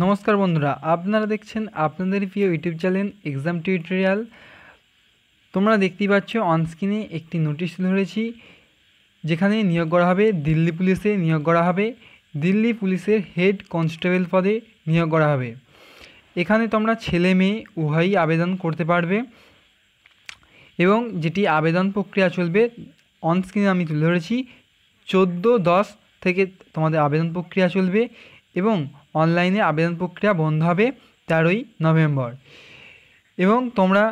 নমস্কার বন্ধুরা আপনারা দেখছেন আপনাদের প্রিয় ইউটিউব চ্যানেল এক্সাম টিউটোরিয়াল তোমরা দেখতেই পাচ্ছ অনস্ক্রিনে একটি নোটিশ ধরেছি যেখানে নিয়োগ করা হবে দিল্লি পুলিশে নিয়োগ করা হবে দিল্লি পুলিশের হেড কনস্টেবল পদে নিয়োগ করা হবে এখানে তোমরা ছেলে মেয়ে উভয়ই আবেদন করতে পারবে এবং যেটি আবেদন প্রক্রিয়া চলবে অনস্ক্রিনে আমি তুলে ধরেছি চোদ্দো দশ থেকে তোমাদের আবেদন প্রক্রিয়া চলবে এবং অনলাইনে আবেদন প্রক্রিয়া বন্ধ হবে তেরোই নভেম্বর এবং তোমরা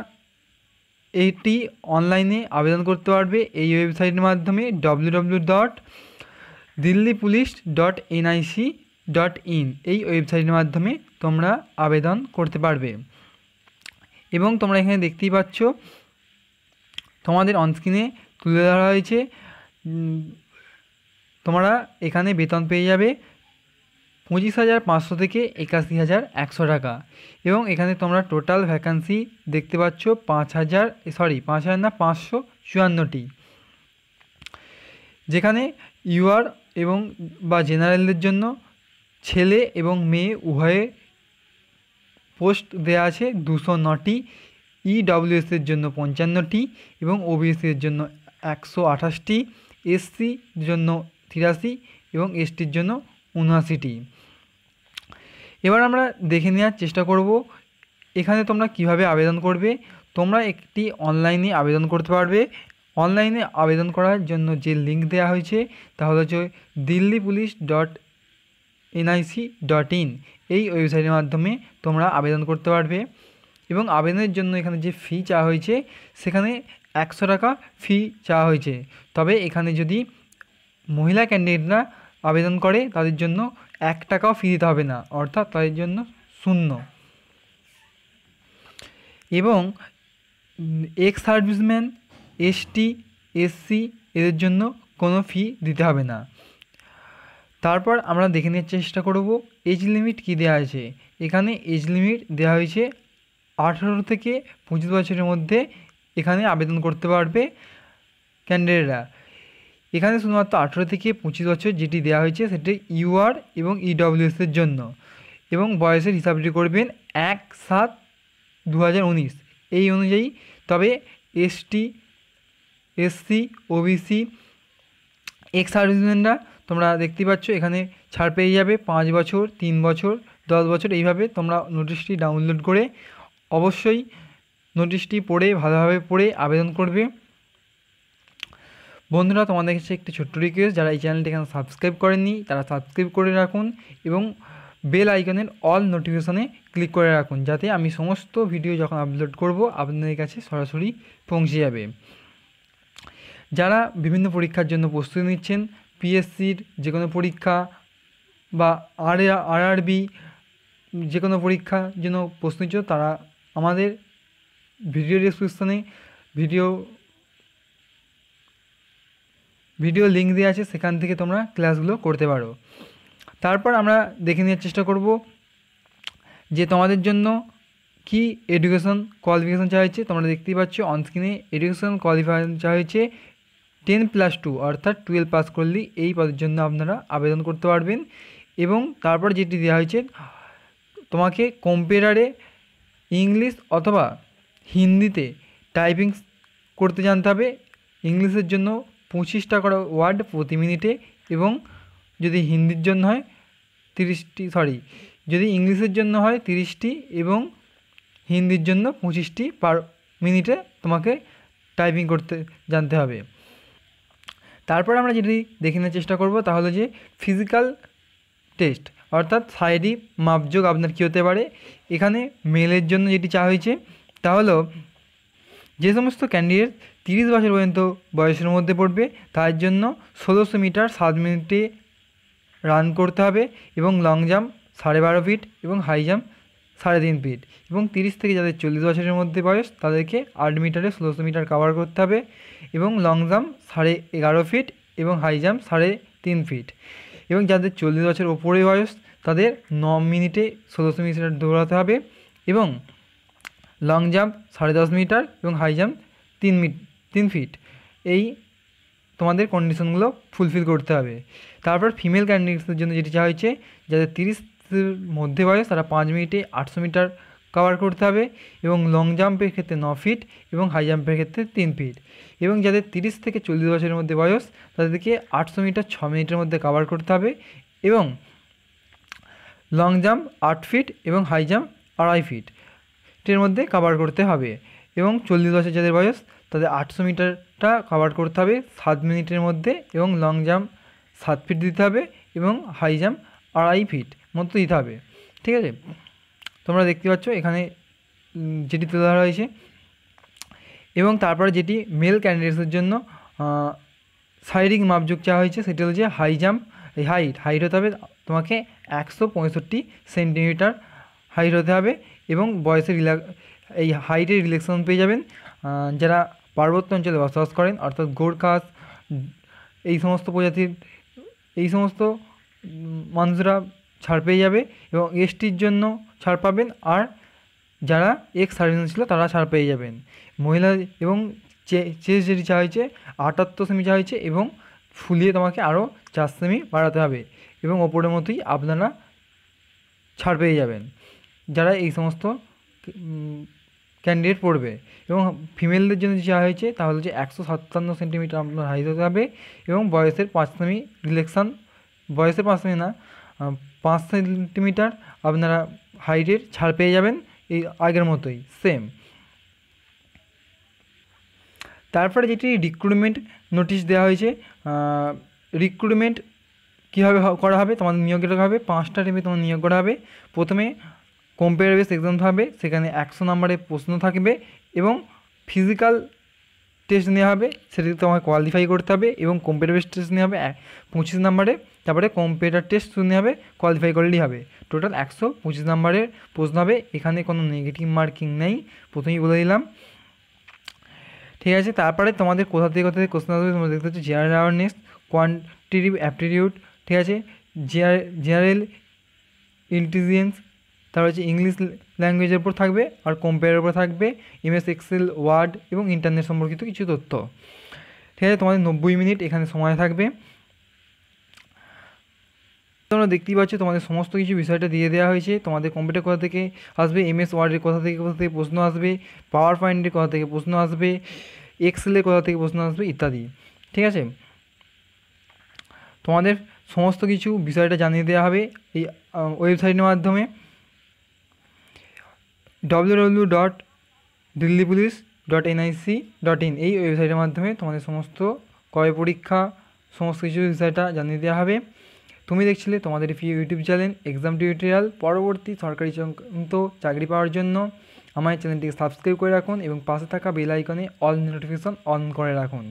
এটি অনলাইনে আবেদন করতে পারবে এই ওয়েবসাইটের মাধ্যমে W W dot Delhi police dot dot in এই ওয়েবসাইটের মাধ্যমে তোমরা আবেদন করতে পারবে এবং তোমরা এখানে দেখতেই পাচ্ছ তোমাদের অনস্ক্রিনে তুলে ধরা হয়েছে তোমরা এখানে বেতন পেয়ে যাবে পঁচিশ হাজার পাঁচশো থেকে একাশি হাজার একশো টাকা এবং এখানে তোমরা টোটাল ভ্যাকান্সি দেখতে পাচ্ছ পাঁচ হাজার সরি পাঁচ হাজার না পাঁচশো চুয়ান্নটি যেখানে ইউআর এবং বা জেনারেলদের জন্য ছেলে এবং মেয়ে উভয়ে পোস্ট দেয়া আছে দুশো নটি ইডব্লিউএসের e জন্য পঞ্চান্নটি এবং ওবিএসির জন্য একশো আঠাশটি এসসির জন্য তিরাশি এবং এসটির জন্য উনআশিটি এবার আমরা দেখে নেওয়ার চেষ্টা করব এখানে তোমরা কিভাবে আবেদন করবে তোমরা একটি অনলাইনে আবেদন করতে পারবে অনলাইনে আবেদন করার জন্য যে লিঙ্ক দেওয়া হয়েছে তা হলো হচ্ছে Delhi police dot NIC dot in এই ওয়েবসাইটের মাধ্যমে তোমরা আবেদন করতে পারবে এবং আবেদনের জন্য এখানে যে ফি চাওয়া হয়েছে সেখানে একশো টাকা ফি চাওয়া হয়েছে তবে এখানে যদি মহিলা ক্যান্ডিডেটরা আবেদন করে তাদের জন্য এক টাকাও ফি দিতে হবে না অর্থাৎ তাদের জন্য শূন্য এবং এক্স সার্ভিসম্যান এসটি এসসি এদের জন্য কোনো ফি দিতে হবে না তারপর আমরা দেখে নেওয়ার চেষ্টা করব এজ লিমিট কী দেওয়া আছে এখানে এজ লিমিট দেওয়া হয়েছে আঠেরো থেকে পঁচিশ বছরের মধ্যে এখানে আবেদন করতে পারবে ক্যান্ডিডেটরা এখানে শুধুমাত্র আঠেরো থেকে পঁচিশ বছর যেটি দেওয়া হয়েছে সেটি ইউআর এবং ইডব্লিউএসের জন্য এবং বয়সের হিসাবটি করবেন এক সাত দু এই অনুযায়ী তবে এসটি এসসি ওবিসি এক্স সার্ভিসম্যানরা তোমরা দেখতে পাচ্ছ এখানে ছাড় পেয়ে যাবে পাঁচ বছর তিন বছর দশ বছর এইভাবে তোমরা নোটিশটি ডাউনলোড করে অবশ্যই নোটিশটি পড়ে ভালোভাবে পড়ে আবেদন করবে বন্ধুরা তোমাদের কাছে একটি ছোট্ট রিকোয়েস্ট যারা এই চ্যানেলটি এখানে সাবস্ক্রাইব করেননি তারা সাবস্ক্রাইব করে রাখুন এবং বেল আইকনের অল নোটিফিকেশনে ক্লিক করে রাখুন যাতে আমি সমস্ত ভিডিও যখন আপলোড করব আপনাদের কাছে সরাসরি পৌঁছে যাবে যারা বিভিন্ন পরীক্ষার জন্য প্রস্তুতি নিচ্ছেন পিএসসির যে কোনো পরীক্ষা বা আর আর বি যে কোনো পরীক্ষার জন্য প্রস্তুতি তারা আমাদের ভিডিও ডিসক্রিপশানে ভিডিও ভিডিও লিঙ্ক দেওয়া আছে সেখান থেকে তোমরা ক্লাসগুলো করতে পারো তারপর আমরা দেখে নেওয়ার চেষ্টা করব যে তোমাদের জন্য কি এডুকেশন কোয়ালিফিকেশান চাওয়া হয়েছে তোমরা দেখতেই পাচ্ছ অনস্ক্রিনে এডুকেশন কোয়ালিফিকেশান চাওয়া হয়েছে টেন প্লাস টু অর্থাৎ টুয়েলভ পাস করলে এই পদের জন্য আপনারা আবেদন করতে পারবেন এবং তারপর যেটি দেওয়া হয়েছে তোমাকে কম্পিউটারে ইংলিশ অথবা হিন্দিতে টাইপিং করতে জানতে হবে ইংলিশের জন্য পঁচিশটা করে ওয়ার্ড প্রতি মিনিটে এবং যদি হিন্দির জন্য হয় তিরিশটি সরি যদি ইংলিশের জন্য হয় তিরিশটি এবং হিন্দির জন্য পঁচিশটি পার মিনিটে তোমাকে টাইপিং করতে জানতে হবে তারপর আমরা যদি দেখে নেওয়ার চেষ্টা করব তাহলে যে ফিজিক্যাল টেস্ট অর্থাৎ শারীরিক মাপযোগ আপনার কী হতে পারে এখানে মেলের জন্য যেটি চা হয়েছে তা যে সমস্ত ক্যান্ডিডেট তিরিশ বছর পর্যন্ত বয়সের মধ্যে পড়বে তার জন্য ষোলোশো মিটার সাত মিনিটে রান করতে হবে এবং লং জাম্প সাড়ে বারো ফিট এবং হাই জাম্প সাড়ে তিন ফিট এবং তিরিশ থেকে যাদের চল্লিশ বছরের মধ্যে বয়স তাদেরকে আট মিটারে ষোলোশো মিটার কাভার করতে হবে এবং লং জাম্প সাড়ে এগারো ফিট এবং হাই জাম্প সাড়ে তিন ফিট এবং যাদের চল্লিশ বছর ওপরে বয়স তাদের ন মিনিটে ষোলোশো মিটার দৌড়াতে হবে এবং লং জাম্প সাড়ে দশ মিটার এবং হাই জাম্প তিন মিট তিন ফিট এই তোমাদের কন্ডিশনগুলো ফুলফিল করতে হবে তারপর ফিমেল ক্যান্ডিডেটসদের জন্য যেটি চাওয়া হয়েছে যাদের তিরিশের মধ্যে বয়স তারা পাঁচ মিনিটে আটশো মিটার কভার করতে হবে এবং লং জাম্পের ক্ষেত্রে ন ফিট এবং হাই জাম্পের ক্ষেত্রে তিন ফিট এবং যাদের তিরিশ থেকে চল্লিশ বছরের মধ্যে বয়স তাদেরকে আটশো মিটার ছ মিনিটের মধ্যে কভার করতে হবে এবং লং জাম্প আট ফিট এবং হাই জাম্প আড়াই ফিট মিনিটের মধ্যে কাভার করতে হবে এবং চল্লিশ বছর যাদের বয়স তাদের আটশো মিটারটা কাভার করতে হবে সাত মিনিটের মধ্যে এবং লং জাম্প সাত ফিট দিতে হবে এবং হাই জাম্প আড়াই ফিট মতো দিতে হবে ঠিক আছে তোমরা দেখতে পাচ্ছ এখানে যেটি তুলে ধরা হয়েছে এবং তারপরে যেটি মেল ক্যান্ডিডেটসের জন্য শারীরিক মাপযোগ চাওয়া হয়েছে সেটি হল যে হাই জাম্প হাইট হাইট হতে হবে তোমাকে একশো পঁয়ষট্টি সেন্টিমিটার হাইট হতে হবে এবং বয়সের এই হাইটের রিল্যাক্সেশন পেয়ে যাবেন যারা পার্বত্য অঞ্চলে বসবাস করেন অর্থাৎ গোর্খাস এই সমস্ত প্রজাতির এই সমস্ত মানুষরা ছাড় পেয়ে যাবে এবং এসটির জন্য ছাড় পাবেন আর যারা এক্স সার্ভিস ছিল তারা ছাড় পেয়ে যাবেন মহিলা এবং চেস যেটি চা হয়েছে আটাত্তর সেমি চা হয়েছে এবং ফুলিয়ে তোমাকে আরও চার সেমি বাড়াতে হবে এবং ওপরের মতোই আপনারা ছাড় পেয়ে যাবেন যারা এই সমস্ত ক্যান্ডিডেট পড়বে এবং ফিমেলদের জন্য যা হয়েছে তাহলে হচ্ছে একশো সাতান্ন সেন্টিমিটার আপনার হাইট হতে হবে এবং বয়সের পাঁচ সেমি রিলেকশান বয়সের পাঁচ সেমি না পাঁচ সেন্টিমিটার আপনারা হাইটের ছাড় পেয়ে যাবেন এই আগের মতোই সেম তারপরে যেটি রিক্রুটমেন্ট নোটিশ দেওয়া হয়েছে রিক্রুটমেন্ট কীভাবে করা হবে তোমাদের নিয়োগ করা হবে পাঁচটা টিমে তোমার নিয়োগ করা হবে প্রথমে কম্পিউটার বেস এক্সাম হবে সেখানে একশো নম্বরের প্রশ্ন থাকবে এবং ফিজিক্যাল টেস্ট নেওয়া হবে সেটি তোমাকে কোয়ালিফাই করতে হবে এবং কম্পিউটার বেস টেস্ট নেওয়া হবে পঁচিশ নম্বরে তারপরে কম্পিউটার টেস্ট শুনে হবে কোয়ালিফাই করলেই হবে টোটাল একশো পঁচিশ নম্বরের প্রশ্ন হবে এখানে কোনো নেগেটিভ মার্কিং নেই প্রথমেই বলে দিলাম ঠিক আছে তারপরে তোমাদের কোথা থেকে কোথা থেকে কোশ্চেন আসবে তোমরা দেখতে হচ্ছে জেনারেল অ্যাওয়ারনেস কোয়ান্টিটিভ অ্যাপটিটিউড ঠিক আছে জেনারেল ইন্টেলিজেন্স তার হচ্ছে ইংলিশ ল্যাঙ্গুয়েজের উপর থাকবে আর কম্পেয়ারের উপর থাকবে এমএস এক্সেল ওয়ার্ড এবং ইন্টারনেট সম্পর্কিত কিছু তথ্য ঠিক আছে তোমাদের নব্বই মিনিট এখানে সময় থাকবে তোমরা দেখতেই পাচ্ছ তোমাদের সমস্ত কিছু বিষয়টা দিয়ে দেওয়া হয়েছে তোমাদের কম্পিউটার কোথা থেকে আসবে এমএস ওয়ার্ডের কোথা থেকে কোথা থেকে প্রশ্ন আসবে পাওয়ার পয়েন্টের কোথা থেকে প্রশ্ন আসবে এক্সেলের কোথা থেকে প্রশ্ন আসবে ইত্যাদি ঠিক আছে তোমাদের সমস্ত কিছু বিষয়টা জানিয়ে দেওয়া হবে এই ওয়েবসাইটের মাধ্যমে WWW dot Delhi police dot NIC dot in এই ওয়েবসাইটের মাধ্যমে তোমাদের সমস্ত কয় পরীক্ষা সমস্ত কিছু বিষয়টা জানিয়ে দেওয়া হবে তুমি দেখছিলে তোমাদের প্রিয় ইউটিউব চ্যানেল এক্সাম টিউটোরিয়াল পরবর্তী সরকারি চক্রান্ত চাকরি পাওয়ার জন্য আমার চ্যানেলটিকে সাবস্ক্রাইব করে রাখুন এবং পাশে থাকা বেল আইকনে অল নোটিফিকেশন অন করে রাখুন